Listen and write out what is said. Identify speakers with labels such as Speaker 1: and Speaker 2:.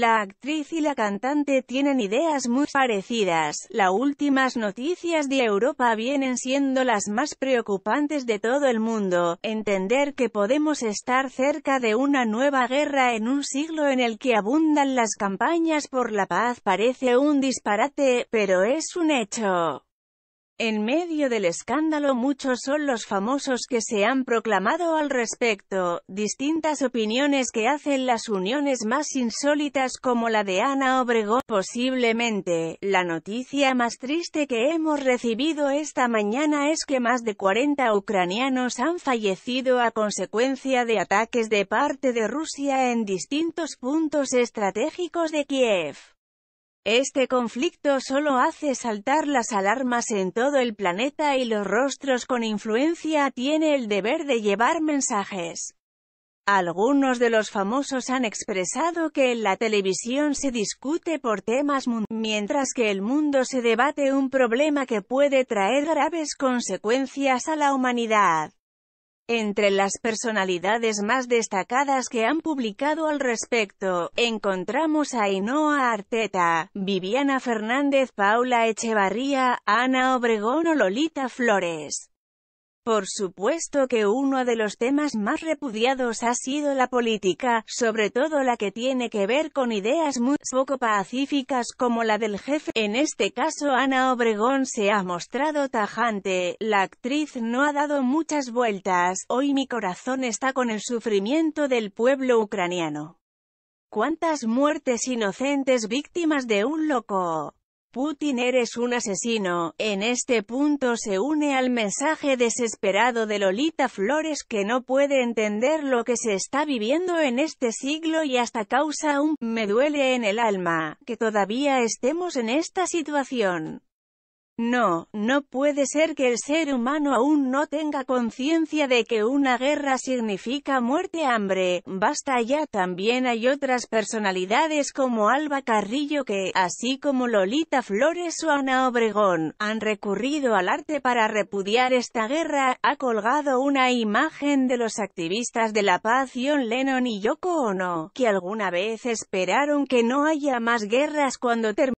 Speaker 1: La actriz y la cantante tienen ideas muy parecidas. Las últimas noticias de Europa vienen siendo las más preocupantes de todo el mundo. Entender que podemos estar cerca de una nueva guerra en un siglo en el que abundan las campañas por la paz parece un disparate, pero es un hecho. En medio del escándalo muchos son los famosos que se han proclamado al respecto, distintas opiniones que hacen las uniones más insólitas como la de Ana Obregón. Posiblemente, la noticia más triste que hemos recibido esta mañana es que más de 40 ucranianos han fallecido a consecuencia de ataques de parte de Rusia en distintos puntos estratégicos de Kiev. Este conflicto solo hace saltar las alarmas en todo el planeta y los rostros con influencia tiene el deber de llevar mensajes. Algunos de los famosos han expresado que en la televisión se discute por temas mientras que el mundo se debate un problema que puede traer graves consecuencias a la humanidad. Entre las personalidades más destacadas que han publicado al respecto, encontramos a Inoa Arteta, Viviana Fernández, Paula Echevarría, Ana Obregón o Lolita Flores. Por supuesto que uno de los temas más repudiados ha sido la política, sobre todo la que tiene que ver con ideas muy poco pacíficas como la del jefe. En este caso Ana Obregón se ha mostrado tajante, la actriz no ha dado muchas vueltas, hoy mi corazón está con el sufrimiento del pueblo ucraniano. ¿Cuántas muertes inocentes víctimas de un loco? Putin eres un asesino, en este punto se une al mensaje desesperado de Lolita Flores que no puede entender lo que se está viviendo en este siglo y hasta causa un «me duele en el alma», que todavía estemos en esta situación. No, no puede ser que el ser humano aún no tenga conciencia de que una guerra significa muerte-hambre, basta ya también hay otras personalidades como Alba Carrillo que, así como Lolita Flores o Ana Obregón, han recurrido al arte para repudiar esta guerra, ha colgado una imagen de los activistas de la paz John Lennon y Yoko Ono, que alguna vez esperaron que no haya más guerras cuando terminó